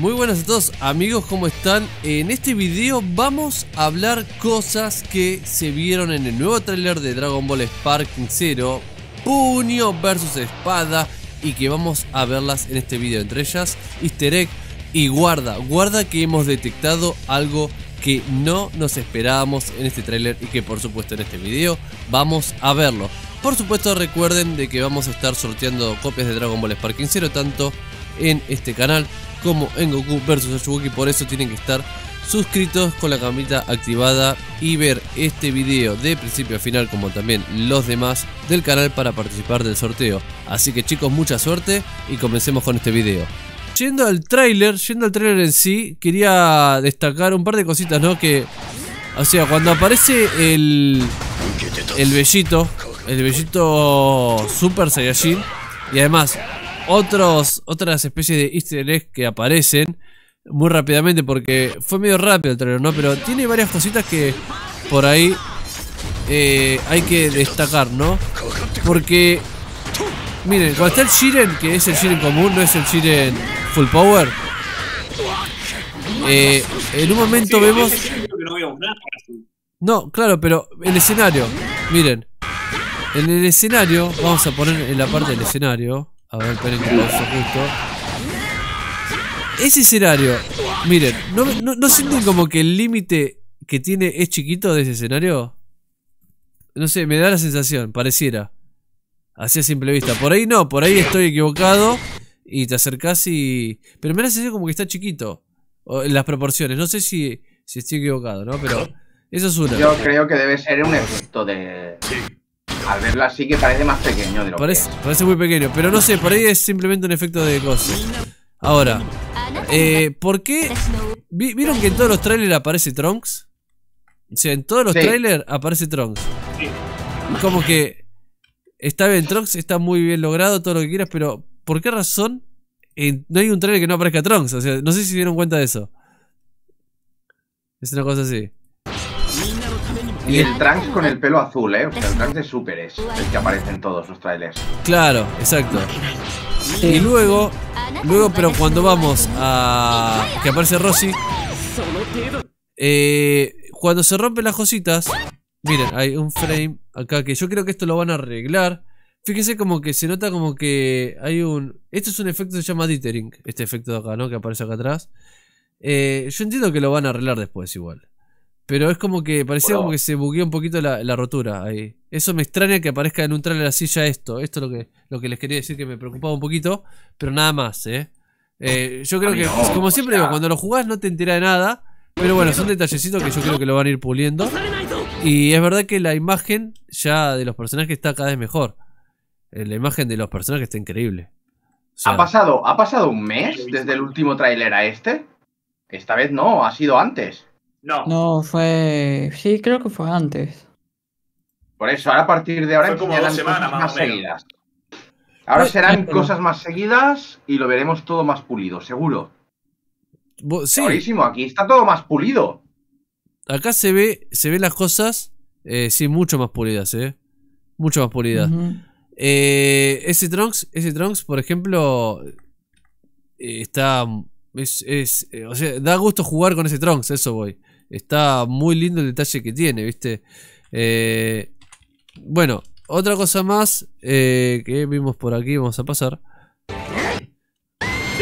Muy buenas a todos amigos, ¿cómo están? En este video vamos a hablar cosas que se vieron en el nuevo tráiler de Dragon Ball Sparking Zero, puño versus espada, y que vamos a verlas en este video, entre ellas easter egg y guarda, guarda que hemos detectado algo que no nos esperábamos en este tráiler y que por supuesto en este video vamos a verlo. Por supuesto recuerden de que vamos a estar sorteando copias de Dragon Ball Sparking Zero tanto en este canal como en Goku vs Ashuki por eso tienen que estar suscritos con la camita activada y ver este video de principio a final como también los demás del canal para participar del sorteo. Así que chicos, mucha suerte y comencemos con este video. Yendo al tráiler, yendo al tráiler en sí, quería destacar un par de cositas, ¿no? Que, o sea, cuando aparece el, el bellito, el bellito Super Saiyajin, y además otros, otras especies de easter eggs que aparecen muy rápidamente porque fue medio rápido el trailer, ¿no? Pero tiene varias cositas que por ahí eh, hay que destacar, ¿no? Porque, miren, cuando está el Shiren, que es el Shiren común, no es el Shiren full power, eh, en un momento vemos... No, claro, pero el escenario, miren, en el escenario, vamos a poner en la parte del escenario, a ver, esperen que justo. Ese escenario, miren, ¿no, no, sienten como que el límite que tiene es chiquito de ese escenario? No sé, me da la sensación, pareciera. Así a simple vista. Por ahí no, por ahí estoy equivocado. Y te acercas y. Pero me da la sensación como que está chiquito. las proporciones. No sé si, si estoy equivocado, ¿no? Pero. Eso es una. Yo creo que debe ser un efecto de. Al verlo así que parece más pequeño parece, muy pequeño, pero no sé, por ahí es simplemente un efecto de cosas. Ahora, eh, ¿por qué? ¿Vieron que en todos los trailers aparece Trunks? O sea, en todos los trailers aparece Trunks. Como que está bien, Trunks está muy bien logrado, todo lo que quieras, pero ¿por qué razón no hay un trailer que no aparezca Trunks? O sea, no sé si se dieron cuenta de eso. Es una cosa así. Y el Trunks con el pelo azul, ¿eh? O sea, el Trunks de Super es el que aparece en todos los trailers. Claro, exacto. Y luego, luego, pero cuando vamos a que aparece Rossi, eh, cuando se rompen las cositas, miren, hay un frame acá que yo creo que esto lo van a arreglar. Fíjense como que se nota como que hay un... Esto es un efecto que se llama dittering este efecto de acá, ¿no? Que aparece acá atrás. Eh, yo entiendo que lo van a arreglar después igual. Pero es como que parecía como que se bugueó un poquito la, rotura ahí. Eso me extraña que aparezca en un trailer así ya esto. Esto es lo que, lo que les quería decir que me preocupaba un poquito. Pero nada más, ¿eh? eh yo creo que, como siempre digo, cuando lo jugás no te enterás de nada. Pero bueno, son detallecitos que yo creo que lo van a ir puliendo. Y es verdad que la imagen ya de los personajes está cada vez mejor. Eh, la imagen de los personajes está increíble. ¿Ha, pasado, ¿Ha pasado un mes desde el último tráiler a este? Esta vez no, ha sido antes. No. No, fue. Sí, creo que fue antes. Por eso, ahora a partir de ahora fue como dos semanas más, seguidas. Ahora serán cosas más seguidas y lo veremos todo más pulido, seguro. Sí. aquí está todo más pulido. Acá se ve, se ven las cosas, eh, sí, mucho más pulidas, eh. Mucho más pulidas. Eh, ese Trunks, por ejemplo, eh, está o sea, da gusto jugar con ese Trunks, eso voy. Está muy lindo el detalle que tiene, ¿viste? Eh, bueno, otra cosa más eh, que vimos por aquí, vamos a pasar.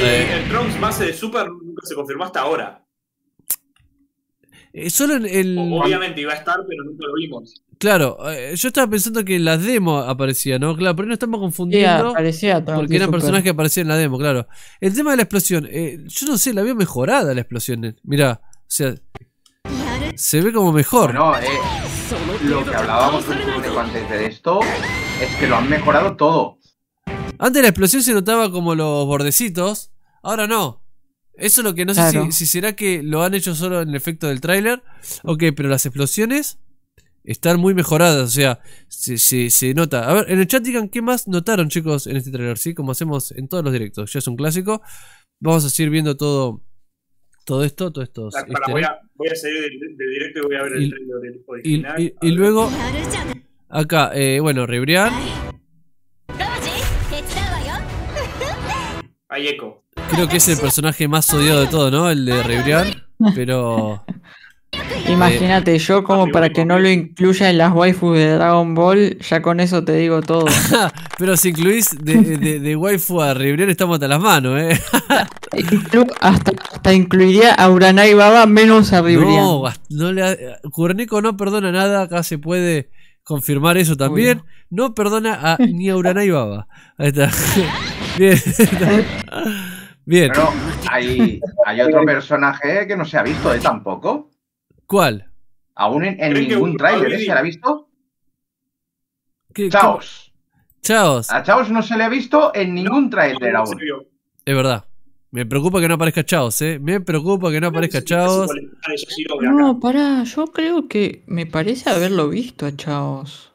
Eh. el Trunks base de Super nunca se confirmó hasta ahora. solo el... Obviamente iba a estar, pero nunca lo vimos. Claro, yo estaba pensando que en las demos aparecía, ¿no? Claro, pero no estamos confundiendo. Sí, porque eran personajes que aparecían en la demo, claro. El tema de la explosión, yo no sé, la había mejorada la explosión. Mirá, o sea, se ve como mejor. No, eh, lo que hablábamos antes de esto es que lo han mejorado todo. Antes la explosión se notaba como los bordecitos, ahora no. Eso es lo que no sé si, será que lo han hecho solo en el efecto del tráiler. Ok, pero las explosiones están muy mejoradas, o sea, se, se, se, nota. A ver, en el chat digan qué más notaron, chicos, en este tráiler, ¿sí? Como hacemos en todos los directos, ya es un clásico. Vamos a seguir viendo todo todo esto, todo esto. Este voy, a, salir de directo y voy a ver el trailer del original. Y, luego, acá, eh, bueno, Ribrian. Hay eco. Creo que es el personaje más odiado de todo, ¿no? El de Ribrian, Pero Imagínate, eh, yo como para que no lo incluya en las waifus de Dragon Ball, ya con eso te digo todo. Pero si incluís de, waifu a Ribrión, estamos hasta las manos, ¿eh? hasta, incluiría a Uranai Baba menos a Ribrión. No, no le, no perdona nada, acá se puede confirmar eso también. No perdona ni a Uranai Baba. Ahí está. Bien. Bien. Pero hay, hay otro personaje que no se ha visto, ¿eh? Tampoco. ¿Cuál? Aún en, ningún tráiler, ¿eh? ¿Se la ha visto? ¿Qué, Chaos. Chaos. A Chaos no se le ha visto en ningún trailer tráiler aún. Es verdad. Me preocupa que no aparezca Chaos, ¿eh? Me preocupa que no aparezca Chaos. No, pará, yo creo que me parece haberlo visto a Chaos.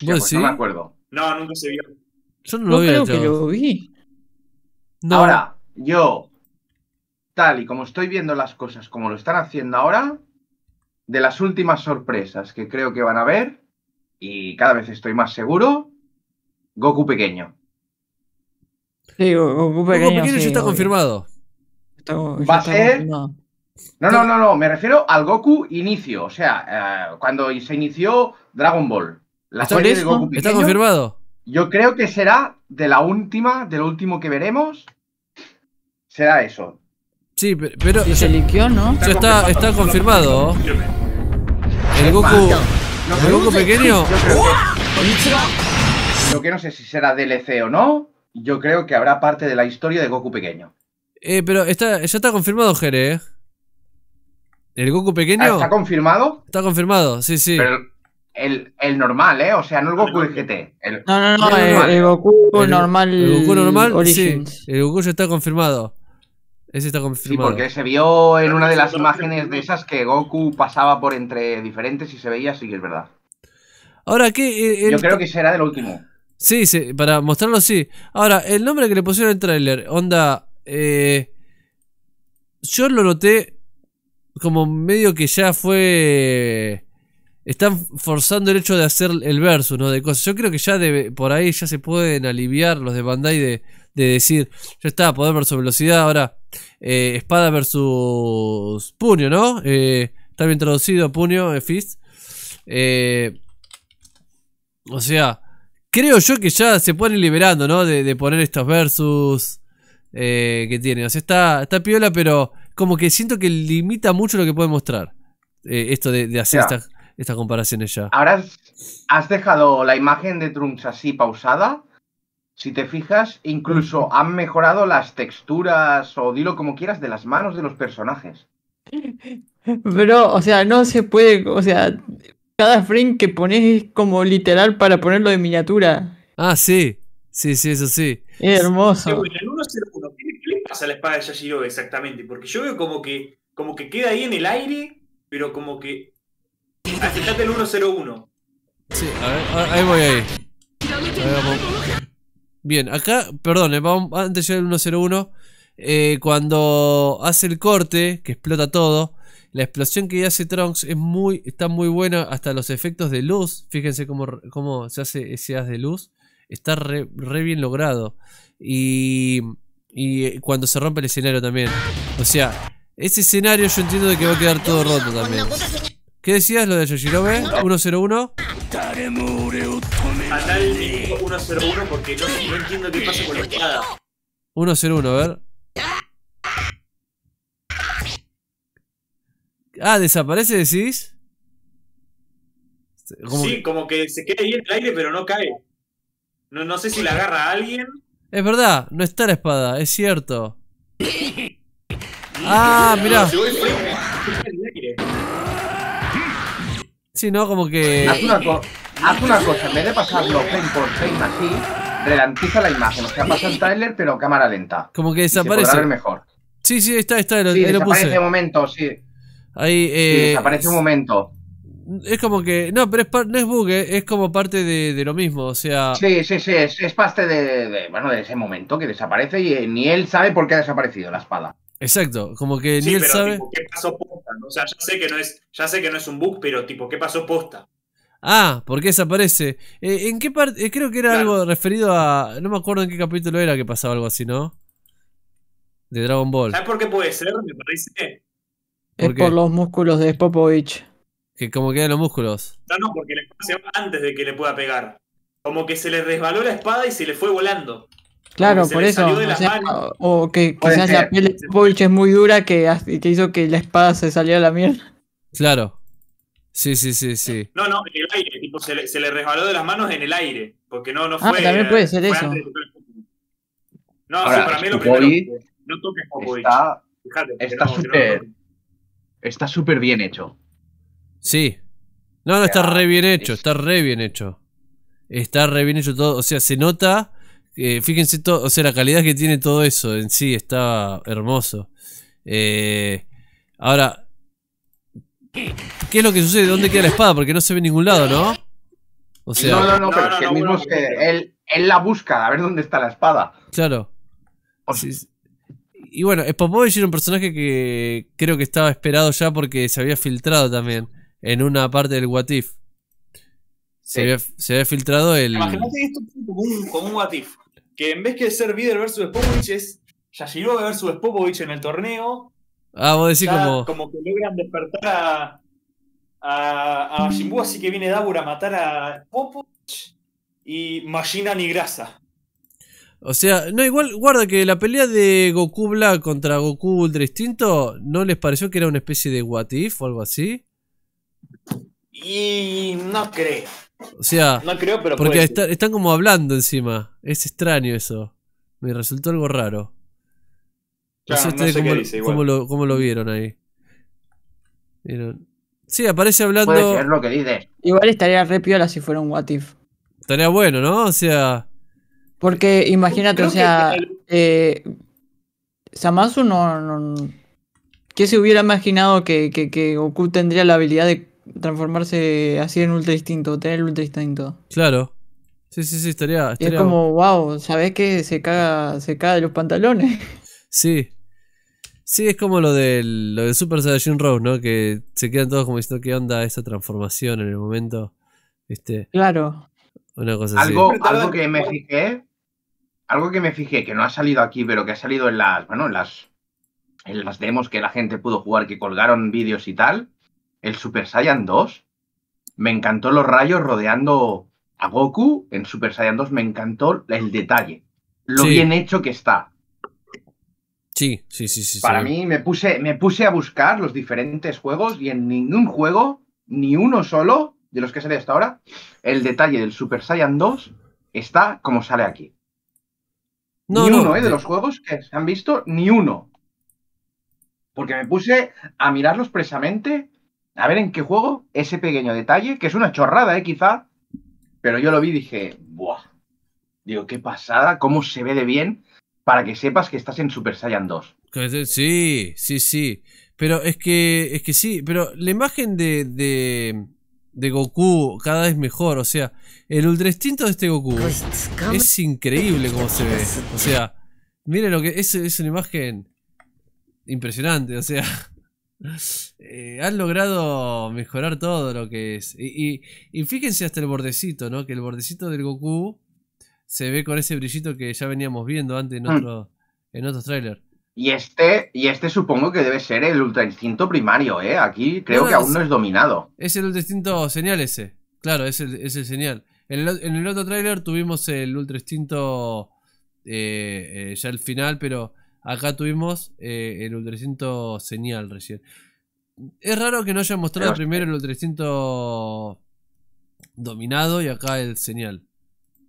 Pues, ¿Vos sí? No me acuerdo. No, nunca se vio. Yo no, vi. creo que lo vi. Ahora, yo tal y como estoy viendo las cosas, como lo están haciendo ahora, de las últimas sorpresas que creo que van a ver y cada vez estoy más seguro, Goku pequeño. Sí, Goku pequeño. está confirmado. Va a ser. No, no, no, no, me refiero al Goku inicio, o sea, eh, cuando se inició Dragon Ball. ¿Está confirmado? Yo creo que será de la última, de lo último que veremos, será eso. Sí, pero. se liqueó, ¿no? está, está confirmado. El Goku. El Goku pequeño. ¡Ah! Lo que no sé si será DLC o no, yo creo que habrá parte de la historia de Goku pequeño. Eh, pero está, ya está confirmado, Jere. Eh. ¿El Goku pequeño? ¿Está confirmado? Está confirmado, sí, sí. Pero el, el normal, ¿eh? O sea, no el Goku GT. no, no, no, el, Goku normal. El, Goku normal, sí. El Goku ya está confirmado. Ese está confirmado. Sí, porque se vio en una de las imágenes de esas que Goku pasaba por entre diferentes y se veía, sí que es verdad. Ahora, ¿qué? Eh, yo creo que será del último. Sí, sí, para mostrarlo, sí. Ahora, el nombre que le pusieron el tráiler, onda, eh, yo lo noté como medio que ya fue... Están forzando el hecho de hacer el verso ¿no? De cosas. Yo creo que ya debe, por ahí ya se pueden aliviar los de Bandai de, decir, ya está, poder verso velocidad, ahora eh, espada versus puño, ¿no? Eh, está bien traducido, puño, eh, fist. o sea, creo yo que ya se ponen liberando, ¿no? De, poner estos versus que tiene. O sea, está, piola, pero como que siento que limita mucho lo que puede mostrar. esto de, hacer estas comparaciones ya. Ahora has dejado la imagen de Trunks así pausada si te fijas, incluso han mejorado las texturas, o dilo como quieras, de las manos de los personajes. Pero, o sea, no se puede, o sea, cada frame que pones es como literal para ponerlo de miniatura. Ah, sí, sí, sí, eso sí. hermoso. ¿qué, pasa a la espada de Yashiro exactamente? Porque yo veo como que, como que queda ahí en el aire, pero como que... Aceptate el 101. Sí, a ver, ahí voy ahí. Bien, acá, perdón, eh, antes yo el 101, cuando hace el corte, que explota todo, la explosión que hace Trunks es muy, está muy buena, hasta los efectos de luz, fíjense cómo, cómo se hace ese haz de luz, está re, bien logrado. Y, eh, cuando se rompe el escenario también, o sea, ese escenario yo entiendo que va a quedar todo roto también. ¿Qué decías lo de Yoshirobe? 101. Acá 1 101 porque no, no entiendo qué pasa con la espada. 101, a ver. Ah, ¿desaparece decís? sí, como que se queda ahí en el aire pero no cae. No, no sé si la agarra alguien. Es verdad, no está la espada, es cierto. ah, mira. Haz una, cosa, en vez de pasarlo frame por frame así, ralentiza la imagen. O sea, pasa el trailer pero cámara lenta. Como que desaparece. mejor. Sí, sí, está, está, lo, puse. Desaparece un momento, sí. Ahí, eh, desaparece un momento. Es como que. No, pero es, no es bug, eh, es como parte de, lo mismo, o sea. Sí, sí, sí, es, parte de, bueno, de ese momento que desaparece y eh, ni él sabe por qué ha desaparecido la espada. Exacto, como que ni él pero, sabe. ¿Qué pasó por o sea, ya sé que no es, ya sé que no es un bug, pero tipo, ¿qué pasó posta? Ah, porque desaparece. Eh, ¿En qué parte? Eh, creo que era algo referido a. No me acuerdo en qué capítulo era que pasaba algo así, ¿no? De Dragon Ball. ¿Sabes por qué puede ser? Me parece. es por los músculos de Popovich. Que como quedan los músculos. No, no, porque le pase antes de que le pueda pegar. Como que se le resbaló la espada y se le fue volando. Claro, por eso. O, que quizás la piel de Popovich es muy dura que, hizo que la espada se saliera a la mierda. Claro. Sí, sí, sí, sí. No, no, en el aire, tipo, se le, resbaló de las manos en el aire, porque no, no ah, fue. Ah, también puede ser eso. No, sí, para mí lo primero. No toques Popovich. Está, Fíjate, está súper. está súper bien hecho. Sí. No, no, está re bien hecho, está re bien hecho. Está re bien hecho todo. O sea, se nota eh, fíjense todo, o sea, la calidad que tiene todo eso en sí está hermoso. Eh, ahora, ¿qué es lo que sucede? ¿Dónde queda la espada? Porque no se ve en ningún lado, ¿no? O no, no, no, pero él, la busca, a ver dónde está la espada. Claro. Y bueno, Spopovich era un personaje que creo que estaba esperado ya porque se había filtrado también en una parte del What se, había, filtrado el. Imagínate esto como un, como un Que en vez de ser Vader versus Popovich es Yashirobe versus Popovich en el torneo. Ah, vos decís como. Como que logran despertar a. a, a así que viene Dabur a matar a Popovich Y Machina ni grasa. O sea, no, igual, guarda que la pelea de Goku Black contra Goku Ultra Instinto, ¿no les pareció que era una especie de watif o algo así? Y no creo. O sea, no creo, pero porque están como hablando encima. Es extraño eso. Me resultó algo raro. cómo, Cómo, lo, vieron ahí. Sí, aparece hablando. Igual estaría re piola si fuera un What If. Estaría bueno, ¿no? O sea. Porque imagínate, o sea. Eh, no, ¿Qué se hubiera imaginado que, que Goku tendría la habilidad de transformarse así en ultra distinto tener ultra distinto Claro. Sí, sí, sí, estaría. es como, wow, sabes que Se caga, se cae de los pantalones. Sí. Sí, es como lo de lo del Super Saiyan Rose, ¿no? Que se quedan todos como diciendo qué onda esa transformación en el momento. este Claro. Una cosa algo, Algo que me fijé, algo que me fijé, que no ha salido aquí, pero que ha salido en las, bueno, en las, en las demos que la gente pudo jugar, que colgaron vídeos y tal, el Super Saiyan 2. Me encantó los rayos rodeando a Goku en Super Saiyan 2. Me encantó el detalle, lo bien hecho que está. Sí, sí, sí, sí. Para mí me puse, me puse a buscar los diferentes juegos y en ningún juego, ni uno solo de los que sale hasta ahora, el detalle del Super Saiyan 2 está como sale aquí. ni uno, ¿eh? De los juegos que se han visto, ni uno. Porque me puse a mirarlos precisamente a ver en qué juego ese pequeño detalle, que es una chorrada, ¿eh? quizá, pero yo lo vi y dije, ¡buah! Digo, qué pasada, cómo se ve de bien para que sepas que estás en Super Saiyan 2. Sí, sí, sí. Pero es que, es que sí, pero la imagen de, de, Goku cada vez mejor, o sea, el ultra instinto de este Goku es increíble como se ve. O sea, mire lo que es, es una imagen impresionante, o sea. Eh, han logrado mejorar todo lo que es. Y, y, fíjense hasta el bordecito, ¿no? Que el bordecito del Goku se ve con ese brillito que ya veníamos viendo antes en mm. otro, en otros trailers. Y este, y este supongo que debe ser el ultra instinto primario, ¿eh? Aquí creo que aún no es dominado. Es el ultra instinto señal ese. Claro, es el, señal. En el, otro trailer tuvimos el ultra instinto eh, eh, ya el final, pero Acá tuvimos eh, el Ultra señal recién. Es raro que no haya mostrado primero el Ultra dominado y acá el señal.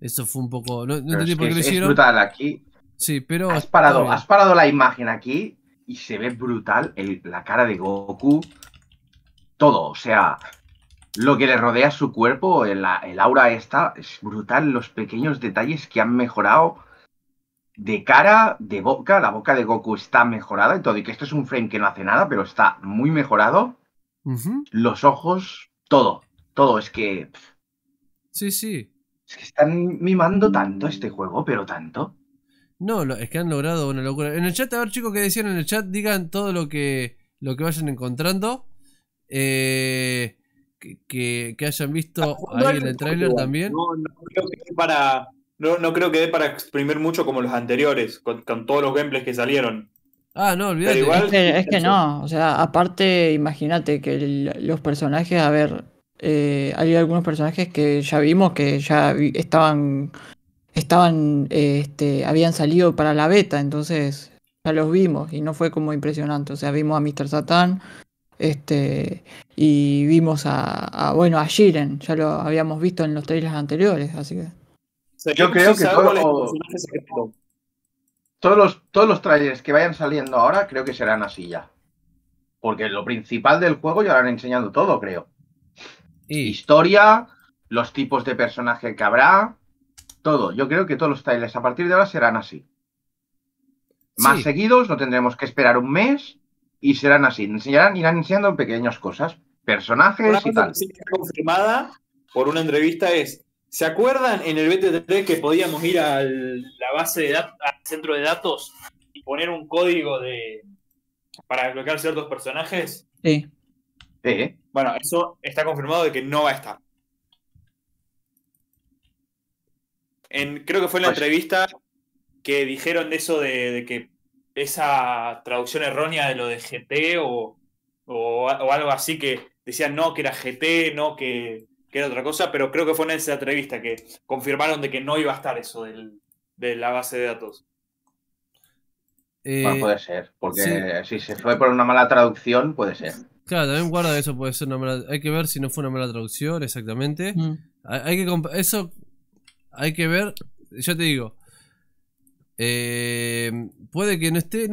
Eso fue un poco. No, entendí por qué Es brutal aquí. Sí, pero. Has parado, has parado la imagen aquí y se ve brutal la cara de Goku. Todo, o sea, lo que le rodea su cuerpo, el aura esta, es brutal los pequeños detalles que han mejorado de cara, de boca, la boca de Goku está mejorada y que esto es un frame que no hace nada, pero está muy mejorado. Los ojos, todo, todo, es que... Sí, sí. Es que están mimando tanto este juego, pero tanto. No, es que han logrado una locura. En el chat, a ver chicos, que decían en el chat, digan todo lo que, lo que vayan encontrando. que, que, hayan visto ahí en el trailer también. No, no creo que para no, no creo que dé para exprimir mucho como los anteriores, con, todos los gameplays que salieron. Ah, no, olvídate. Igual, es, que, no, o sea, aparte, imagínate que los personajes, a ver, eh, hay algunos personajes que ya vimos que ya estaban, estaban, este, habían salido para la beta, entonces ya los vimos y no fue como impresionante, o sea, vimos a Mr. Satan, este, y vimos a, a bueno, a Jiren, ya lo habíamos visto en los trailers anteriores, así que... Yo, creo que todos, los, todos los trailers que vayan saliendo ahora creo que serán así ya. Porque lo principal del juego ya lo han enseñado todo, creo. Historia, los tipos de personaje que habrá, todo. Yo creo que todos los trailers a partir de ahora serán así. Más seguidos, no tendremos que esperar un mes y serán así. Enseñarán, irán enseñando pequeñas cosas, personajes y tal. Que sí está confirmada por una entrevista es ¿Se acuerdan en el btt que podíamos ir a la base de datos, al centro de datos y poner un código de para desbloquear ciertos personajes? Sí. sí. Bueno, eso está confirmado de que no va a estar. En, creo que fue en la entrevista que dijeron de eso de, que esa traducción errónea de lo de GT o, o algo así que decían no, que era GT, no, que que era otra cosa, pero creo que fue en esa entrevista que confirmaron de que no iba a estar eso del, de la base de datos. Eh, puede ser, porque si se fue por una mala traducción, puede ser. Claro, también guarda eso, puede ser una mala. Hay que ver si no fue una mala traducción, exactamente. Mm. Hay, que eso hay que ver. Yo te digo. Eh, puede que no esté.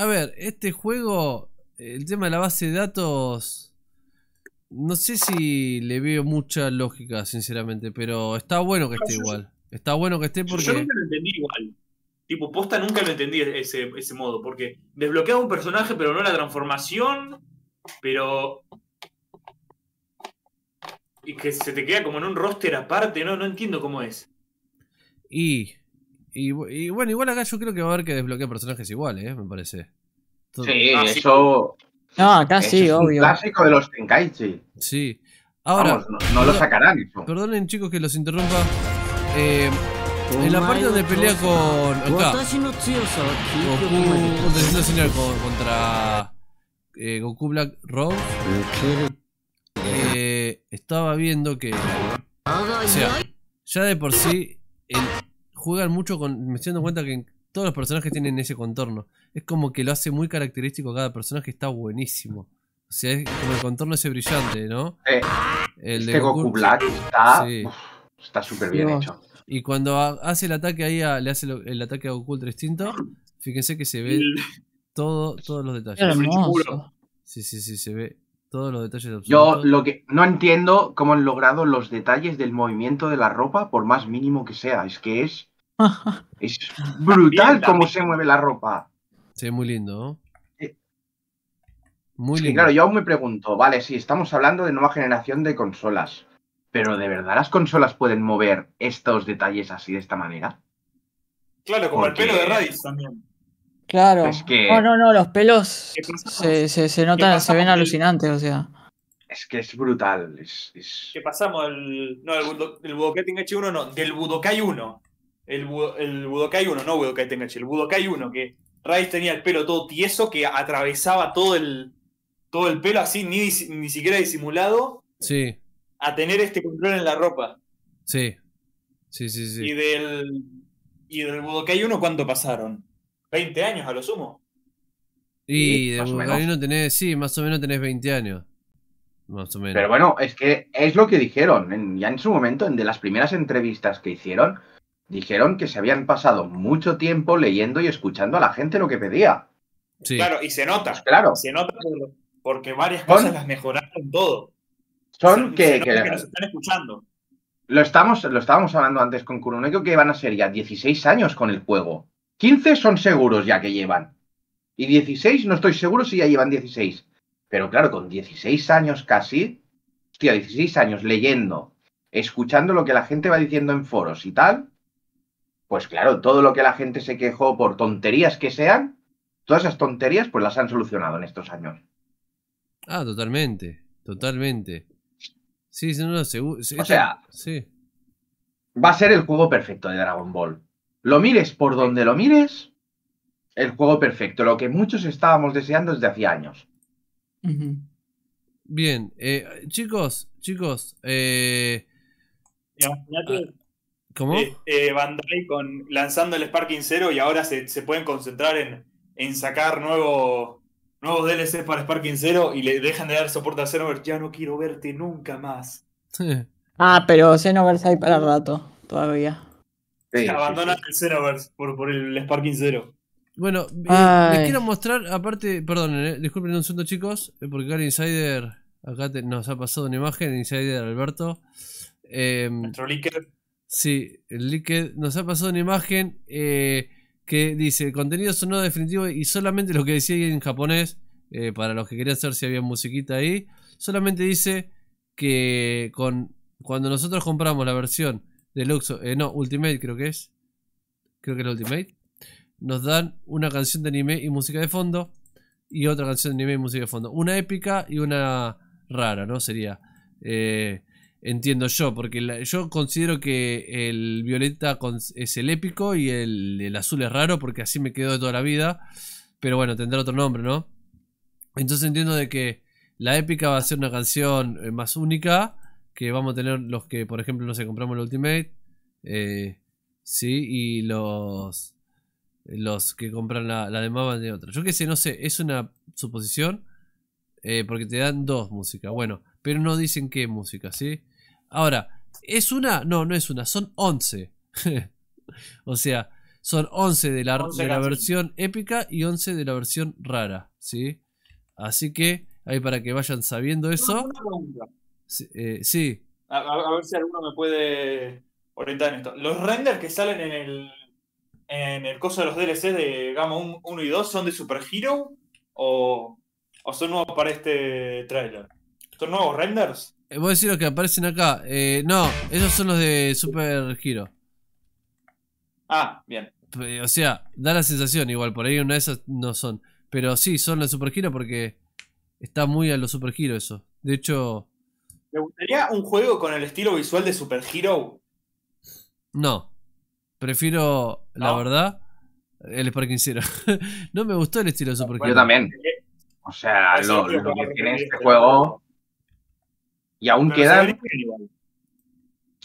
a ver, este juego. El tema de la base de datos. No sé si le veo mucha lógica, sinceramente, pero está bueno que esté igual. Está bueno que esté porque. Yo nunca lo entendí igual. Tipo, posta nunca lo entendí ese, ese modo, porque desbloqueaba un personaje, pero no la transformación, pero. Y que se te queda como en un roster aparte, no, no entiendo cómo es. Y. Y, bueno, igual acá yo creo que va a haber que desbloquear personajes iguales, ¿eh? me parece. No, acá sí, obvio. clásico de los Tenkaichi. Sí. Ahora. no, lo sacarán. Perdonen, chicos, que los interrumpa. Eh, en la parte donde pelea con. Acá. Goku. Intentando señal contra. Eh, Goku Black Rose. Eh, estaba viendo que. O sea, ya de por sí. juegan mucho con. Me estoy dando cuenta que todos los personajes tienen ese contorno. Es como que lo hace muy característico cada personaje, está buenísimo. O sea, es como el contorno ese brillante, ¿no? el este de Goku, Black está sí. súper bien hecho. Y cuando hace el ataque ahí, le hace el, ataque a Goku Ultra fíjense que se ve mm. todo, todos los detalles. Sí, sí, sí, se ve todos los detalles. Absolutos. Yo lo que no entiendo cómo han logrado los detalles del movimiento de la ropa, por más mínimo que sea. Es que es Es brutal cómo se mueve la ropa. Sí, muy lindo. ¿no? Muy lindo. claro, yo aún me pregunto, vale, sí, estamos hablando de nueva generación de consolas, pero ¿de verdad las consolas pueden mover estos detalles así de esta manera? Claro, como el pelo de Radis también. Claro. que... No, no, no, los pelos se, notan, se ven alucinantes, o sea. Es que es brutal. Que pasamos? El... No, el, Budokai 1 no, del Budokai 1 el, el Budokai 1, no Budokai Tengachi... el Budokai 1, que Raiz tenía el pelo todo tieso, que atravesaba todo el, todo el pelo así, ni, siquiera disimulado. Sí. A tener este control en la ropa. Sí. Sí, sí, sí. Y del, y del Budokai 1, ¿cuánto pasaron? ¿20 años a lo sumo? Y, del Budokai 1 tenés, sí, más o menos tenés 20 años. Más o menos. Pero bueno, es que es lo que dijeron. ya en su momento, de las primeras entrevistas que hicieron, dijeron que se habían pasado mucho tiempo leyendo y escuchando a la gente lo que pedía. Claro, y se nota. claro. Se nota porque varias cosas las mejoraron todo. Son que, están escuchando. Lo, estamos, lo estábamos hablando antes con Kuruneko que van a ser ya 16 años con el juego. 15 son seguros ya que llevan. Y 16, no estoy seguro si ya llevan 16. Pero claro, con 16 años casi, hostia, 16 años leyendo, escuchando lo que la gente va diciendo en foros y tal, pues claro, todo lo que la gente se quejó por tonterías que sean, todas esas tonterías pues las han solucionado en estos años. Ah, totalmente, totalmente. Sí, no, no seguro. o sea, sí. va a ser el juego perfecto de Dragon Ball. Lo mires por donde lo mires, el juego perfecto, lo que muchos estábamos deseando desde hacía años. Bien, eh, chicos, chicos, eh, ¿Cómo? Eh, eh, Bandai con, lanzando el Sparking Zero y ahora se, pueden concentrar en, sacar nuevo, nuevos DLC para Sparking Zero y le dejan de dar soporte a Xenoverse. Ya no quiero verte nunca más. Ah, pero Xenoverse hay para rato todavía. Sí, Abandonan el Xenoverse por, por el Sparking Zero. Bueno, les quiero mostrar, aparte, perdón, eh, disculpen un segundo chicos, eh, porque acá Insider, acá nos ha pasado una imagen, Insider Alberto. Sí, el Liquid nos ha pasado una imagen eh, que dice contenido sonoro definitivo y solamente lo que decía ahí en japonés, eh, para los que querían saber si había musiquita ahí, solamente dice que con cuando nosotros compramos la versión deluxe, eh, no, Ultimate creo que es, creo que es Ultimate, nos dan una canción de anime y música de fondo y otra canción de anime y música de fondo, una épica y una rara, ¿no? Sería... Eh, Entiendo yo, porque yo considero que el violeta es el épico y el, azul es raro porque así me quedo de toda la vida. Pero bueno, tendrá otro nombre, ¿no? Entonces entiendo de que la épica va a ser una canción eh, más única, que vamos a tener los que, por ejemplo, no sé, compramos el Ultimate, eh, sí, y los, los que compran la, la demás de otra. Yo qué sé, no sé, es una suposición, eh, porque te dan dos músicas, bueno, pero no dicen qué música, ¿sí? Ahora, ¿es una? No, no es una, son 11. o sea, son 11 de la, la versión épica y 11 de la versión rara, ¿sí? Así que, ahí para que vayan sabiendo eso. Sí. Eh, a, ver si alguno me puede orientar en esto. Los renders que salen en el, en el coso de los DLC de Gama 1, y 2 son de Super Hero o, o son nuevos para este trailer. ¿Son nuevos renders? Eh, voy a decir los que aparecen acá. Eh, no, esos son los de Super Hero. Ah, bien. Eh, o sea, da la sensación igual, por ahí una de esas no son. Pero sí, son los Super Hero porque está muy a los Super Hero eso. De hecho... ¿Te gustaría un juego con el estilo visual de Super Hero? No. Prefiero, la verdad, el Zero. no me gustó el estilo de Super Hero. Yo también. O sea, lo que tiene este juego y aún quedan.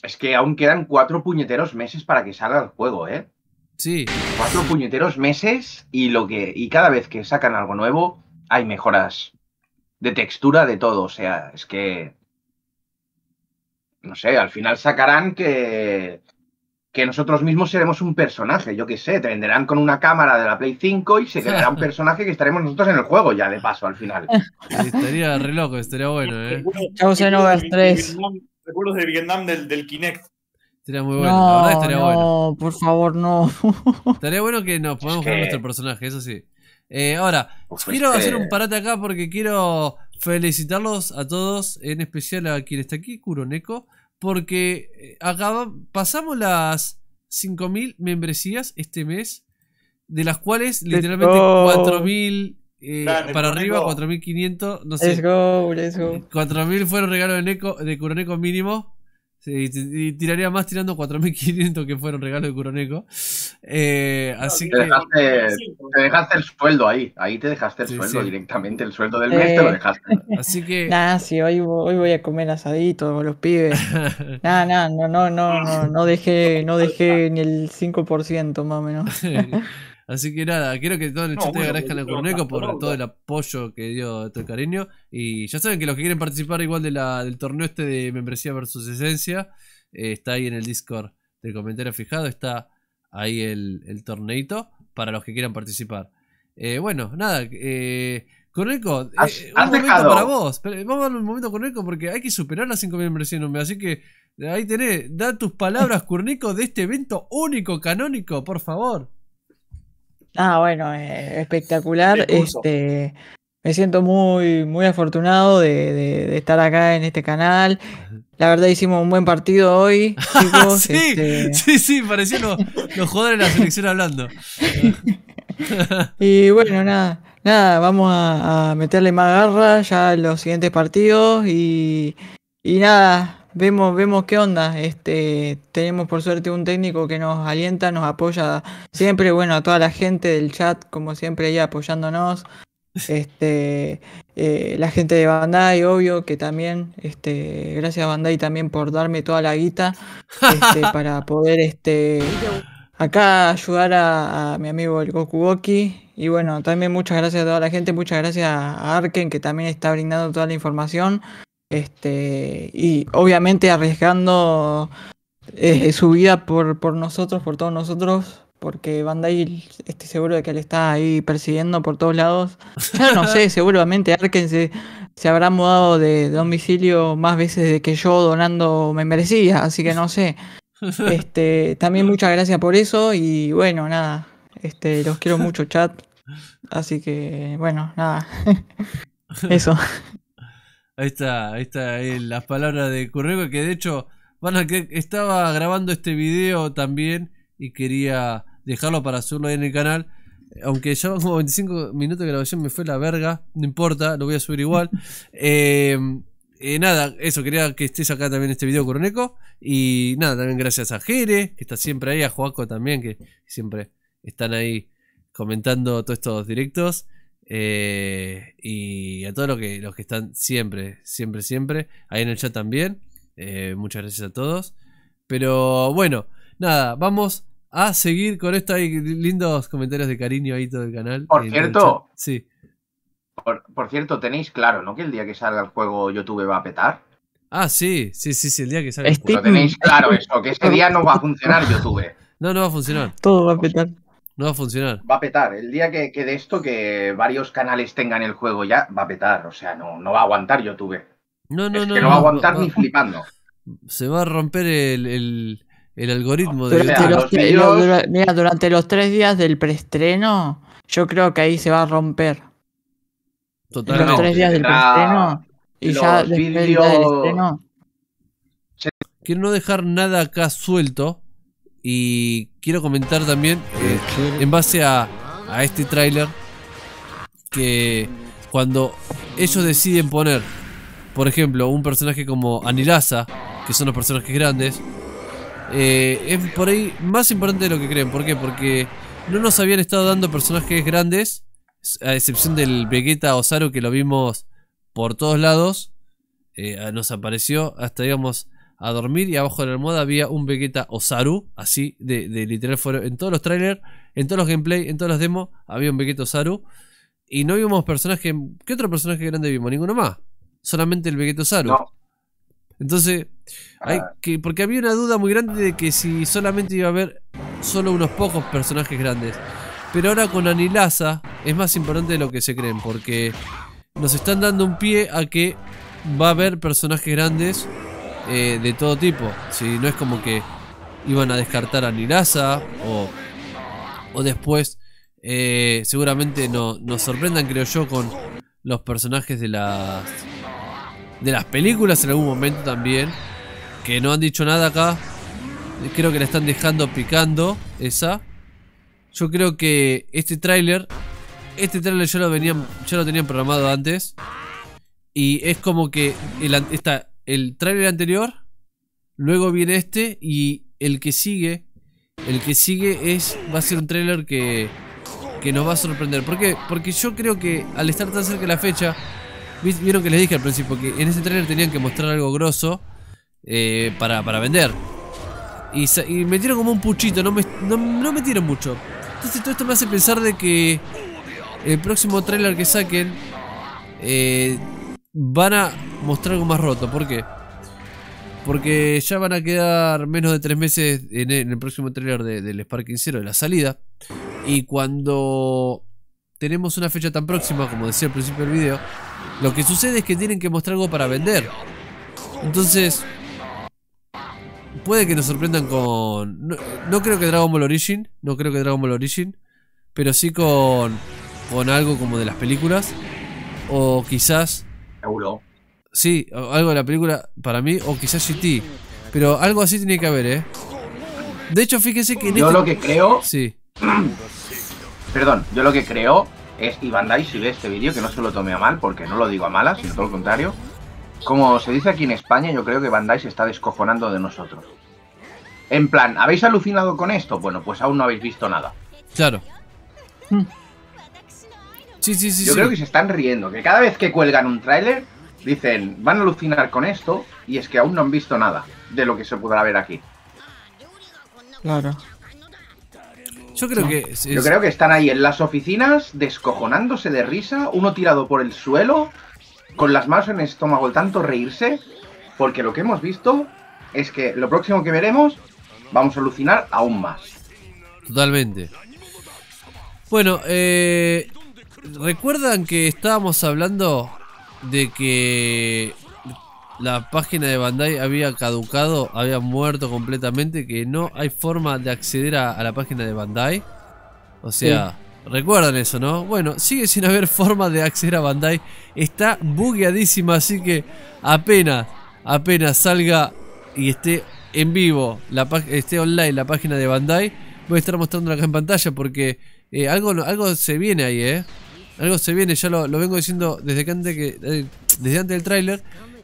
Es que aún quedan cuatro puñeteros meses para que salga el juego, ¿eh? Sí. Cuatro puñeteros meses y lo que. Y cada vez que sacan algo nuevo, hay mejoras de textura de todo. O sea, es que. No sé, al final sacarán que que nosotros mismos seremos un personaje, yo qué sé, te venderán con una cámara de la Play 5 y se creará un personaje que estaremos nosotros en el juego ya, de paso, al final. Estaría re loco, estaría bueno, ¿eh? Chaos en 3. Recuerdos de Vietnam del, del Kinect. Estaría muy bueno, la verdad estaría no, bueno. por favor, no. Estaría bueno que nos podamos jugar nuestro personaje, eso sí. Eh, ahora, quiero hacer un parate acá porque quiero felicitarlos a todos, en especial a quien está aquí, Kuroneko, porque eh, acabamos pasamos las 5.000 membresías este mes, de las cuales literalmente 4.000 eh, pues, para arriba, 4.500, no sé. 4.000 fueron regalos de, Curoneco de mínimo y tiraría más tirando 4.500 que fueron regalos de Curoneco. Eh, así te que. Dejaste, te dejaste el sueldo ahí. Ahí te dejaste el sueldo directamente. El sueldo del mes te lo eh. dejaste. Así que. nada sí, hoy, hoy voy a comer asadito con los pibes. nada nah, no, no, no, no, dejé, no dejé ni el 5% más o menos. Así que nada, quiero que todo el chat agradezcan a Curneco por todo el apoyo que dio, todo el cariño. Y ya saben que los que quieren participar igual del torneo este de membresía versus esencia, eh, está ahí en el Discord del comentario fijado, está ahí el, torneito para los que quieran participar. Eh, bueno, nada, eh, eh un momento para vos. vamos a darle un momento Curneco porque hay que superar las 5.000 membresías Así que ahí tenés, da tus palabras, Curneco de este evento único, canónico, por favor. Ah, bueno, eh, espectacular. Este, me siento muy, muy afortunado de, estar acá en este canal. La verdad hicimos un buen partido hoy. Este sí, sí, sí, los, de la selección hablando. y bueno, nada, nada, vamos a, meterle más garra ya en los siguientes partidos y, y nada, vemos, vemos qué onda. Este, tenemos por suerte un técnico que nos alienta, nos apoya siempre, bueno, a toda la gente del chat, como siempre ahí apoyándonos. Este, eh, la gente de Bandai, obvio, que también, este, gracias a Bandai también por darme toda la guita este, para poder este, acá ayudar a, mi amigo el Goku Goki. Y bueno, también muchas gracias a toda la gente, muchas gracias a Arken que también está brindando toda la información. Este, y obviamente arriesgando eh, su vida por, por nosotros, por todos nosotros, porque Bandai estoy seguro de que le está ahí persiguiendo por todos lados. Yo no sé, seguramente Arken se, se, habrá mudado de, de, domicilio más veces de que yo donando me merecía, así que no sé. Este, también muchas gracias por eso y bueno, nada. Este, los quiero mucho, chat. Así que bueno, nada. eso. Ahí está, ahí está las palabras de Curneco que de hecho van que estaba grabando este video también y quería dejarlo para subirlo ahí en el canal. Aunque ya como 25 minutos de grabación me fue la verga, no importa, lo voy a subir igual. Eh, eh, nada, eso, quería que estés acá también en este video, Curneco Y nada, también gracias a Jere, que está siempre ahí, a Joaco también, que siempre están ahí comentando todos estos directos. Eh, y a todos los que, los que están siempre, siempre, siempre. Ahí en el chat también. Eh, muchas gracias a todos. Pero bueno, nada, vamos a seguir con esto. Hay lindos comentarios de cariño ahí todo el canal. Por cierto. Sí. Por, cierto, tenéis claro, ¿no? Que el día que salga el juego YouTube va a petar. Ah, sí, sí, sí, sí, el día que salga el tenéis claro eso, que ese día no va a funcionar YouTube. No, no va a funcionar. Todo va a petar. No va a funcionar. Va a petar. El día que, quede de esto, que varios canales tengan el juego ya, va a petar. O sea, no, no va a aguantar YouTube. No, no, es no. Que no, va a aguantar ni flipando. Se va a romper el, algoritmo de durante Mira, durante los tres días del preestreno, yo creo que ahí se va a romper. Totalmente Los tres días del preestreno. Y ya del estreno. Quiero no dejar nada acá suelto y quiero comentar también, eh, en base a, este tráiler, que cuando ellos deciden poner, por ejemplo, un personaje como Anilasa, que son los personajes grandes, eh, es por ahí más importante de lo que creen. ¿Por qué? Porque no nos habían estado dando personajes grandes, a excepción del Vegeta Osaru que lo vimos por todos lados. Eh, nos apareció hasta, digamos, a dormir y abajo de la almohada había un Vegeta Osaru, así de, literal fueron en todos los trailers, en todos los gameplay, en todos los demos había un Vegeta Osaru y no vimos personajes ¿qué otro personaje grande vimos? Ninguno más, solamente el Vegeta Osaru. Entonces, hay ah. que, porque había una duda muy grande de que si solamente iba a haber solo unos pocos personajes grandes. Pero ahora con Anilasa es más importante de lo que se creen, porque nos están dando un pie a que va a haber personajes grandes eh, de todo tipo. Si No es como que iban a descartar a Nirasa o, después eh, seguramente no, nos sorprendan, creo yo, con los personajes de las, de las películas en algún momento también. Que no han dicho nada acá. Creo que la están dejando picando esa. Yo creo que este tráiler, este tráiler ya lo venían, ya lo tenían programado antes. Y es como que el, esta el tráiler anterior, luego viene este y el que sigue, el que sigue es va a ser un tráiler que que nos va a sorprender. ¿Por qué? Porque yo creo que al estar tan cerca de la fecha, vieron que les dije al principio que en ese tráiler tenían que mostrar algo grosso eh, para, para, vender. Y, metieron como un puchito, no, me, no, metieron mucho. Entonces todo esto me hace pensar de que el próximo tráiler que saquen eh, van a mostrar algo más roto. ¿Por qué? Porque ya van a quedar menos de tres meses en el, próximo trailer del Sparking Zero, de la salida. Y cuando tenemos una fecha tan próxima, como decía al principio del video, lo que sucede es que tienen que mostrar algo para vender. Entonces, puede que nos sorprendan con... No, no, creo que Dragon Ball Origin, no creo que Dragon Ball Origin, pero sí con, con algo como de las películas. O quizás Sí, algo de la película para mí, o quizás GT. Pero algo así tiene que haber, ¿eh? De hecho, fíjese que. yo este lo que creo. Sí. Perdón, yo lo que creo es. Y Bandai, si ve este vídeo, que no se lo tome a mal, porque no lo digo a mala, sino todo lo contrario. Como se dice aquí en España, yo creo que Bandai se está descojonando de nosotros. En plan, ¿habéis alucinado con esto? Bueno, pues aún no habéis visto nada. Claro. Mm. Yo creo que se están riendo, que cada vez que cuelgan un tráiler dicen, van a alucinar con esto y es que aún no han visto nada de lo que se podrá ver aquí. Claro. Yo creo que Yo creo que están ahí en las oficinas descojonándose de risa, uno tirado por el suelo, con las manos en el estómago, tanto reírse, porque lo que hemos visto es que lo próximo que veremos vamos a alucinar aún más. Totalmente. Bueno, eh, ¿Recuerdan que estábamos hablando de que la página de Bandai había caducado, había muerto completamente, que no hay forma de acceder a, la página de Bandai? O sea, recuerdan eso, ¿no? Bueno, sigue sin haber forma de acceder a Bandai. Está bugueadísima, así que apenas, apenas salga y esté en vivo, la, esté online la página de Bandai, voy a estar mostrándola acá en pantalla porque eh, algo, algo se viene ahí, ¿eh? algo se viene, ya lo, vengo diciendo desde que antes que. Eh, desde antes del tráiler.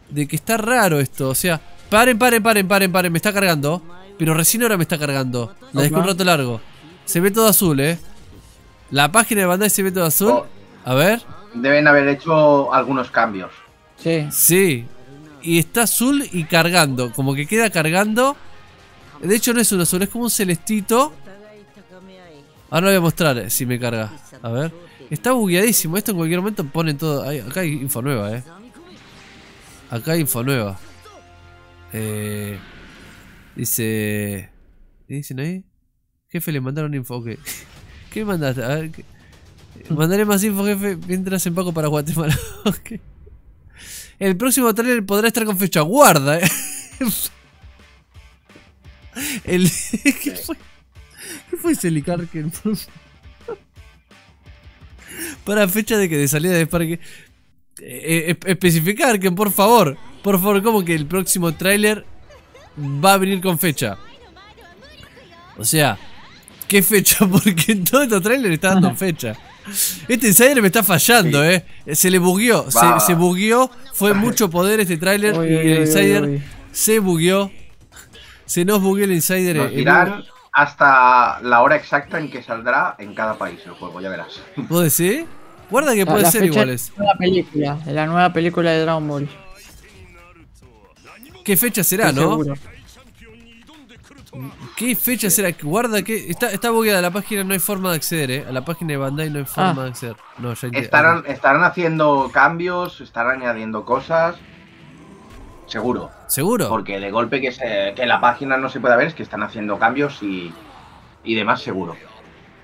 De que está raro esto. O sea, paren, paren, paren, paren, paren. Me está cargando. Pero recién ahora me está cargando. La dejé un rato largo. Se ve todo azul, eh. La página de Bandai se ve todo azul. Oh. A ver. Deben haber hecho algunos cambios. Sí. Sí. Y está azul y cargando. Como que queda cargando. De hecho, no es un azul, es como un celestito. Ahora lo voy a mostrar eh, si me carga. A ver. Está bugueadísimo. Esto en cualquier momento ponen todo. acá hay info nueva, eh. Acá hay info nueva. Eh, dice. ¿Qué dicen ahí? Jefe, le mandaron info. que ¿Qué mandaste? A Mandaré más info, jefe, mientras empaco para Guatemala. El próximo trailer podrá estar con fecha guarda. Eh. El, ¿qué, fue? ¿Qué fue ese licar que el para fecha de que de salida de parque. Eh, eh, especificar que por favor, por favor, como que el próximo tráiler va a venir con fecha. O sea, ¿qué fecha? Porque en todo este trailer está dando fecha. Este insider me está fallando, eh. Se le bugueó, se, bugueó. Fue mucho poder este tráiler y el insider se bugueó. Se nos bugueó el insider hasta la hora exacta en que saldrá en cada país el juego, ya verás. ¿Puede ser? Guarda que puede ser iguales. De la, película, la nueva película de Dragon Ball. ¿Qué fecha será, no? ¿Qué fecha será? Guarda que. Está, está bugueada la página, no hay forma de acceder, ¿eh? A la página de Bandai no hay forma ah. de acceder. estarán, estarán haciendo cambios, estarán añadiendo cosas. Seguro. Seguro. Porque de golpe que, se, que la página no se pueda ver es que están haciendo cambios y, demás, seguro.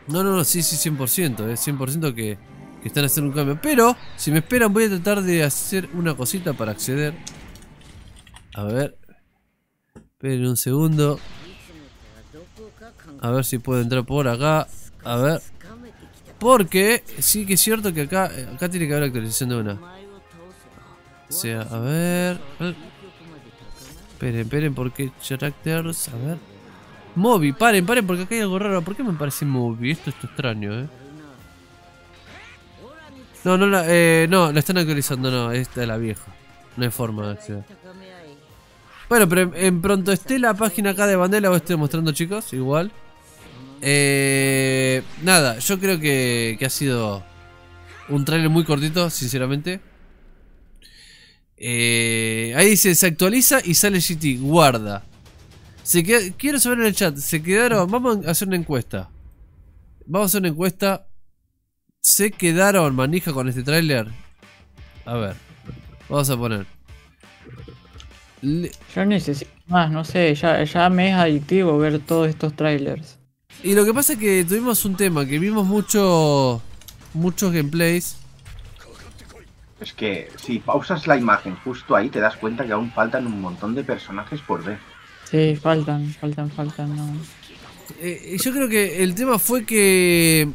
No, no, no, sí, sí, 100%. Es 100% que, que están haciendo un cambio. Pero, si me esperan, voy a tratar de hacer una cosita para acceder. A ver. Esperen un segundo. A ver si puedo entrar por acá. A ver. Porque sí que es cierto que acá, acá tiene que haber actualización de una. O sea, a ver. Esperen, esperen, porque characters, a ver. Moby, paren, paren, porque acá hay algo raro. ¿Por qué me parece Moby? Esto está extraño, eh. No, no la, eh, no, la están actualizando, no, esta es la vieja. No hay forma de acceder. Bueno, pero en, pronto esté la página acá de Bandela, os estoy mostrando, chicos, igual. Eh, nada, yo creo que, que ha sido un trailer muy cortito, sinceramente. Eh, ahí dice, se actualiza y sale GT, guarda. quiero saber en el chat, se quedaron, vamos a hacer una encuesta. Vamos a hacer una encuesta. ¿Se quedaron manija con este tráiler? A ver, vamos a poner. Yo necesito más, no sé, ya, me es adictivo ver todos estos trailers. Y lo que pasa es que tuvimos un tema, que vimos muchos, muchos gameplays es que si pausas la imagen justo ahí te das cuenta que aún faltan un montón de personajes por ver. Sí, faltan, faltan, faltan. Eh, yo creo que el tema fue que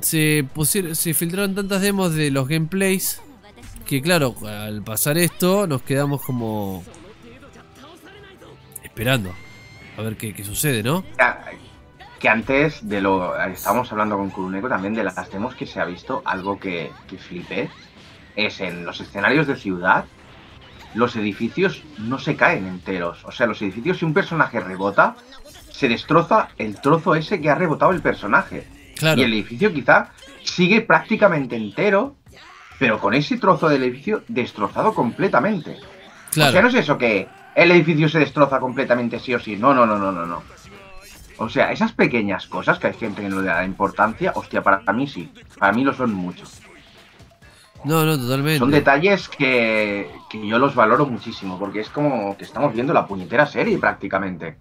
se, se filtraron tantas demos de los gameplays que claro, al pasar esto nos quedamos como esperando a ver qué, sucede, ¿no? Que antes de lo... Estábamos hablando con Kuruneko también de las demos que se ha visto, algo que, que flipé, es en los escenarios de ciudad, los edificios no se caen enteros. O sea, los edificios, si un personaje rebota, se destroza el trozo ese que ha rebotado el personaje. Y el edificio quizá sigue prácticamente entero, pero con ese trozo del edificio destrozado completamente. O sea, no es eso que el edificio se destroza completamente sí o sí. No, no, no, no, no, no. O sea, esas pequeñas cosas que hay gente que no le da importancia, hostia, para mí sí. Para mí lo son mucho. No, no, totalmente. Son detalles que, yo los valoro muchísimo, porque es como que estamos viendo la puñetera serie prácticamente.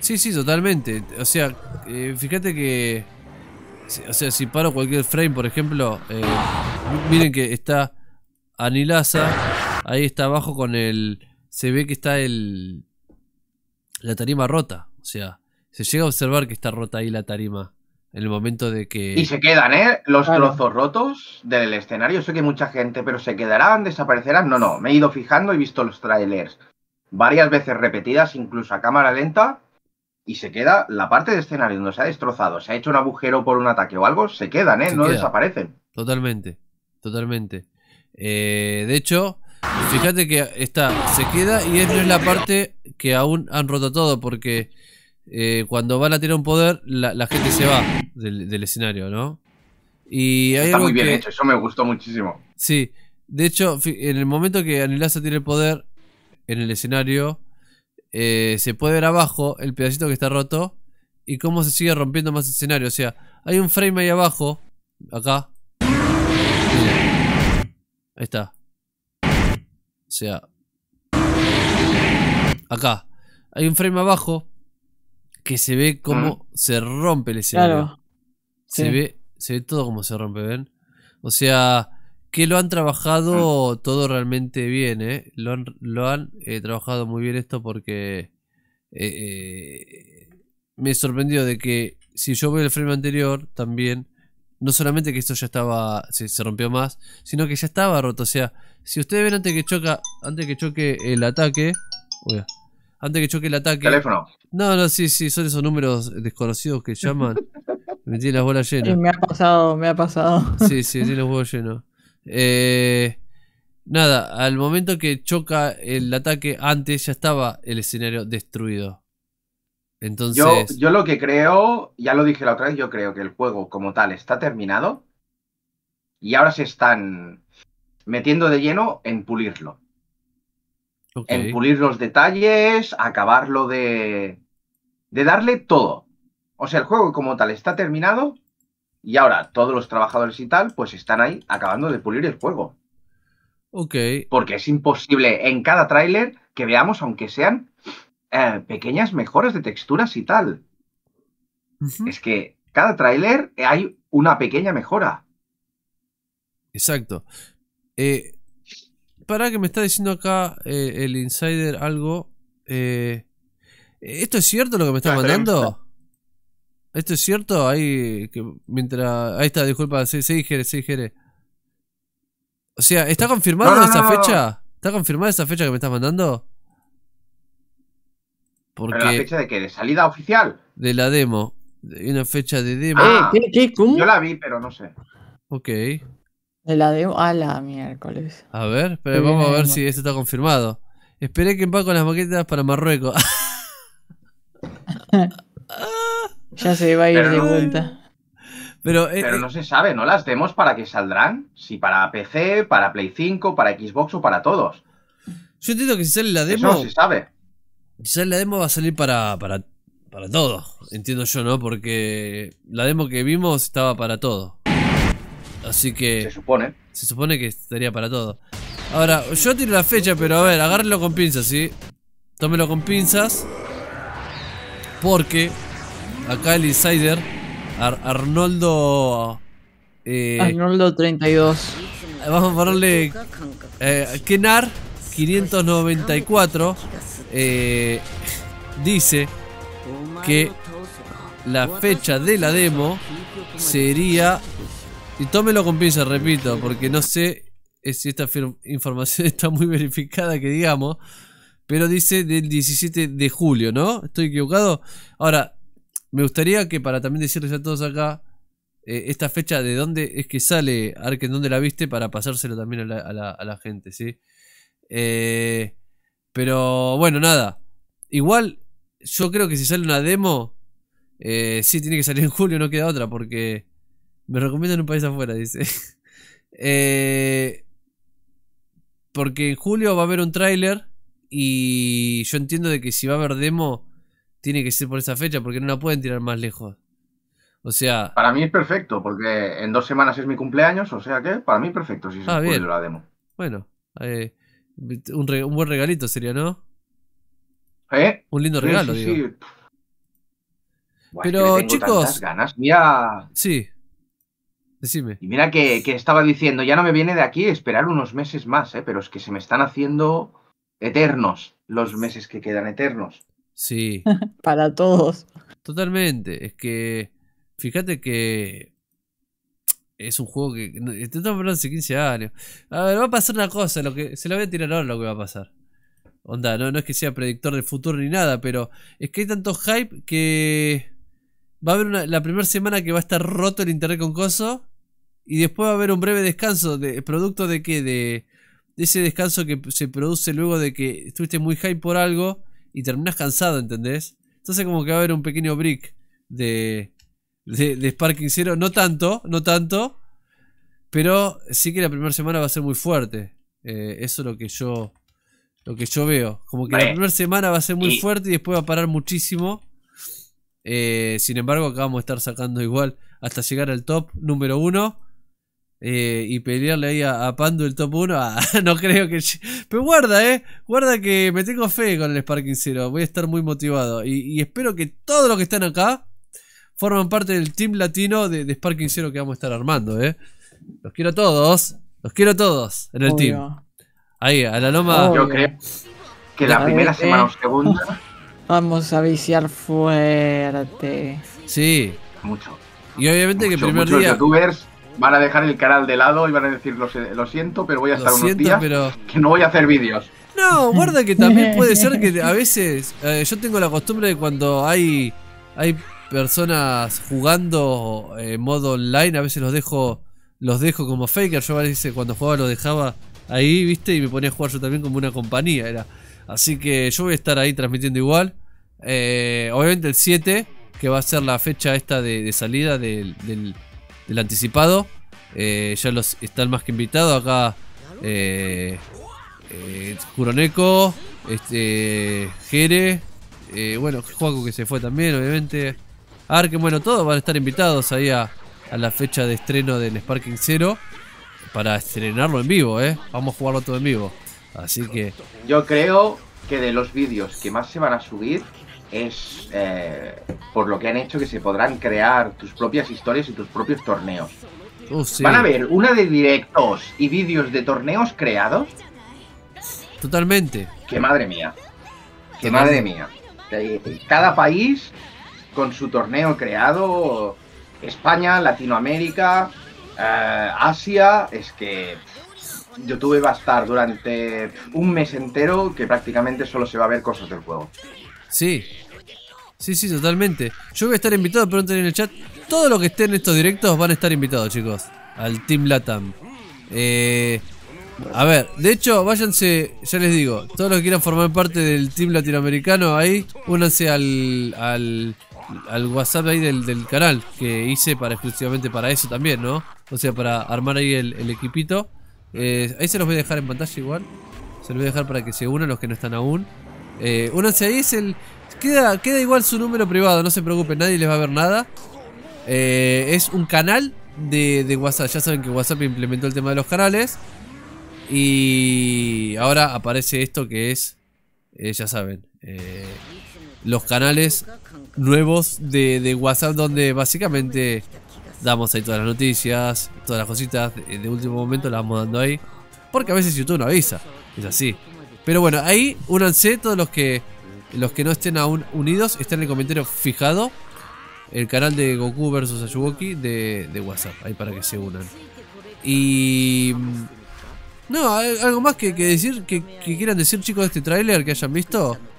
Sí, sí, totalmente. O sea, eh, fíjate que. O sea, si paro cualquier frame, por ejemplo, eh, miren que está Anilasa, ahí está abajo con el. Se ve que está el. La tarima rota. O sea, se llega a observar que está rota ahí la tarima. En el momento de que. Y se quedan, ¿eh? Los trozos rotos del escenario. Sé que mucha gente, pero ¿se quedarán? ¿Desaparecerán? No, no. Me he ido fijando y he visto los trailers varias veces repetidas, incluso a cámara lenta, y se queda la parte de escenario donde se ha destrozado, se ha hecho un agujero por un ataque o algo, se quedan, ¿eh? no desaparecen. Totalmente, totalmente. Eh, de hecho, fíjate que está, se queda y es la parte que aún han roto todo, porque eh, cuando van a un poder, la, gente se va del, escenario, ¿no? Y Está muy bien hecho, eso me gustó muchísimo. Sí, de hecho, en el momento que Anilasa tiene el poder en el escenario, eh, se puede ver abajo el pedacito que está roto y cómo se sigue rompiendo más el escenario. O sea, hay un frame ahí abajo, acá. Ahí está. O sea, acá. Hay un frame abajo que se ve ah. cómo se rompe el escenario. Se, ve, se ve todo como se rompe, ¿ven? O sea, que lo han trabajado ah. todo realmente bien, ¿eh? Lo han, lo han eh, trabajado muy bien esto porque eh, eh, me sorprendió de que si yo veo el frame anterior también, no solamente que esto ya estaba, se, rompió más, sino que ya estaba roto. O sea, si ustedes ven antes que choca, antes que choque el ataque, antes que choque el ataque. Teléfono. No, no, sí, sí, son esos números desconocidos que llaman. me tiene las bolas llenas. me ha pasado, me ha pasado. Sí, sí, tiene los huevos llenos. Eh, nada, al momento que choca el ataque, antes ya estaba el escenario destruido. Entonces. Yo, yo lo que creo, ya lo dije la otra vez, yo creo que el juego como tal está terminado. Y ahora se están metiendo de lleno en pulirlo. En pulir los detalles, acabarlo de. de darle todo. O sea, el juego como tal está terminado y ahora todos los trabajadores y tal, pues están ahí acabando de pulir el juego. Ok. Porque es imposible en cada tráiler que veamos, aunque sean eh, pequeñas mejoras de texturas y tal. Es que cada tráiler hay una pequeña mejora. Exacto. Eh, pará que me está diciendo acá eh, el insider algo. Eh, ¿Esto es cierto lo que me está ah, mandando? ¿Esto es cierto? Ahí, que, mientras, está, disculpa, se sí, se sí, O sea, ¿está confirmada esta esa fecha? ¿Está confirmada esa fecha que me está mandando? Porque la fecha de qué? ¿De salida oficial? De la demo. De una fecha de demo. Ah, eh, ¿Qué, cómo? Yo la vi, pero no sé. Ok la de... A ah, la miércoles. A ver, pero vamos a ver si esto está confirmado. Esperé que empaco las maquetas para Marruecos. ya se va a ir de vuelta. Pero, eh, eh, no se sabe, ¿no? Las demos para que saldrán. Si para PC, para Play 5, para Xbox o para todos. Yo entiendo que si sale la demo. no se sabe. Si sale la demo va a salir para, para, para todo. Entiendo yo, ¿no? Porque la demo que vimos estaba para todo. Así que... Se supone. Se supone que estaría para todo. Ahora, yo tiro la fecha, pero a ver, agárrenlo con pinzas, ¿sí? Tómelo con pinzas. Porque acá el insider, Arnoldo... Eh, Arnoldo 32. Vamos a ponerle... Eh, Kenar 594 eh, dice que la fecha de la demo sería y tómelo con pinzas, repito, porque no sé eh, si esta información está muy verificada, que digamos. Pero dice del 17 de julio, ¿no? ¿Estoy equivocado? Ahora, me gustaría que para también decirles a todos acá eh, esta fecha de dónde es que sale, Arken, en dónde la viste, para pasárselo también a la, gente, ¿sí? Eh, pero bueno, nada. Igual, yo creo que si sale una demo, sí tiene que salir en julio, no queda otra, porque me recomiendan un país afuera, dice. Eh, porque en julio va a haber un tráiler y yo entiendo de que si va a haber demo, tiene que ser por esa fecha, porque no la pueden tirar más lejos. O sea... Para mí es perfecto, porque en dos semanas es mi cumpleaños, o sea que para mí es perfecto si se ah, puede la demo. Bueno, eh, un, buen regalito sería, ¿no? ¿Eh? Un lindo regalo, digo. Pero, chicos... Sí. Decime. Y mira que, estaba diciendo, ya no me viene de aquí esperar unos meses más, ¿eh? pero es que se me están haciendo eternos los meses que quedan eternos. Sí. Para todos. Totalmente. Es que, fíjate que es un juego que. Estoy hablando hace 15 años. A ver, va a pasar una cosa, lo que se la voy a tirar ahora lo que va a pasar. Onda, no, no es que sea predictor De futuro ni nada, pero es que hay tanto hype que va a haber una, la primera semana que va a estar roto el internet con coso y después va a haber un breve descanso, producto de que de, ese descanso que se produce luego de que estuviste muy high por algo y terminas cansado, ¿entendés? Entonces como que va a haber un pequeño brick... de, de, de Sparking Zero, no tanto, no tanto, pero sí que la primera semana va a ser muy fuerte. Eh, eso es lo que yo lo que yo veo. Como que la primera semana va a ser muy fuerte y después va a parar muchísimo. Eh, sin embargo, acabamos de estar sacando igual hasta llegar al top número uno. Eh, y pelearle ahí a, Pando el top 1, ah, no creo que... Pero guarda, eh. Guarda que me tengo fe con el Sparking Zero. Voy a estar muy motivado. Y, espero que todos los que están acá forman parte del team latino de, Sparking Zero que vamos a estar armando, eh. Los quiero a todos. Los quiero a todos en el team. Ahí, a la loma. Yo creo que la, primera semana o eh. segunda... Vamos a viciar fuerte. Sí. Mucho. Y obviamente que el primer día van a dejar el canal de lado y van a decir, lo, siento, pero voy a estar unos días pero... que no voy a hacer vídeos. No, guarda que también puede ser que a veces eh, yo tengo la costumbre de cuando hay, hay personas jugando en eh, modo online, a veces los dejo los dejo como faker. Yo cuando jugaba los dejaba ahí, ¿viste? Y me ponía a jugar yo también como una compañía, era. Así que yo voy a estar ahí transmitiendo igual. Eh, obviamente el 7, que va a ser la fecha esta de, salida del el anticipado. Eh, ya los están más que invitados acá. Eh, eh este, Jere, eh, bueno, Juaco que se fue también, obviamente. Arken, bueno, todos van a estar invitados ahí a, la fecha de estreno del Sparking Cero para estrenarlo en vivo, ¿eh? Vamos a jugarlo todo en vivo. Así que. Yo creo que de los vídeos que más se van a subir es eh, por lo que han hecho que se podrán crear tus propias historias y tus propios torneos. Oh, Van a ver una de directos y vídeos de torneos creados. Totalmente. qué madre mía. qué madre mía. Eh, cada país con su torneo creado. España, Latinoamérica, eh, Asia. Es que Yo va a estar durante un mes entero que prácticamente solo se va a ver cosas del juego. Sí. Sí, sí, totalmente. Yo voy a estar invitado pronto en el chat. Todo lo que esté en estos directos van a estar invitados, chicos. Al Team Latam. Eh, a ver, de hecho, váyanse, ya les digo, todos los que quieran formar parte del Team Latinoamericano ahí, únanse al, al, al WhatsApp ahí del, canal que hice para exclusivamente para eso también, ¿no? O sea, para armar ahí el, equipito. Eh, ahí se los voy a dejar en pantalla igual. Se los voy a dejar para que se unan los que no están aún. Eh, se dice el Queda, queda igual su número privado, no se preocupen, nadie les va a ver nada. Eh, es un canal de, WhatsApp. Ya saben que WhatsApp implementó el tema de los canales. Y ahora aparece esto que es, eh, ya saben, eh, los canales nuevos de, WhatsApp donde básicamente damos ahí todas las noticias, todas las cositas de, de último momento las vamos dando ahí. Porque a veces YouTube no avisa, es así. Pero bueno, ahí únanse todos los que los que no estén aún unidos, está en el comentario fijado el canal de Goku vs Ayuwoki de, WhatsApp, ahí para que se unan. Y mm, no, algo más que, decir que, quieran decir chicos de este trailer que hayan visto.